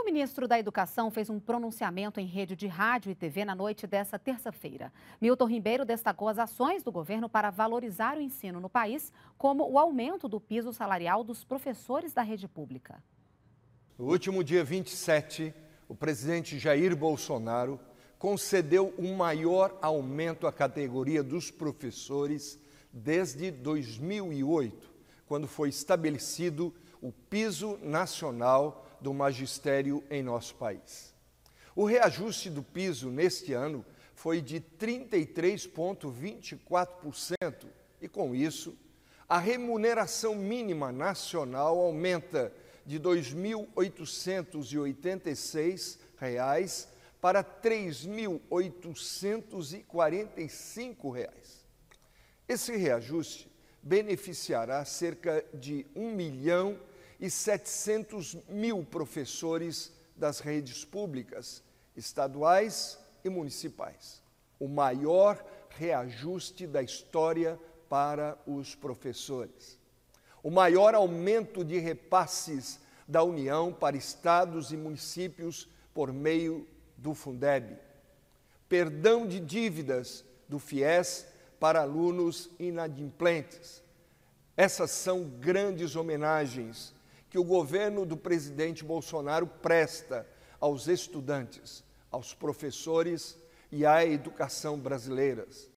O ministro da Educação fez um pronunciamento em rede de rádio e TV na noite desta terça-feira. Milton Ribeiro destacou as ações do governo para valorizar o ensino no país, como o aumento do piso salarial dos professores da rede pública. No último dia 27, o presidente Jair Bolsonaro concedeu o um maior aumento à categoria dos professores desde 2008, quando foi estabelecido o piso nacional do magistério em nosso país. O reajuste do piso neste ano foi de 33,24%, e com isso, a remuneração mínima nacional aumenta de R$ 2.886 para R$ 3.845. Esse reajuste beneficiará cerca de 1 milhão e 700 mil professores das redes públicas, estaduais e municipais. O maior reajuste da história para os professores. O maior aumento de repasses da União para estados e municípios por meio do Fundeb. Perdão de dívidas do FIES para alunos inadimplentes. Essas são grandes homenagens que o governo do presidente Bolsonaro presta aos estudantes, aos professores e à educação brasileiras.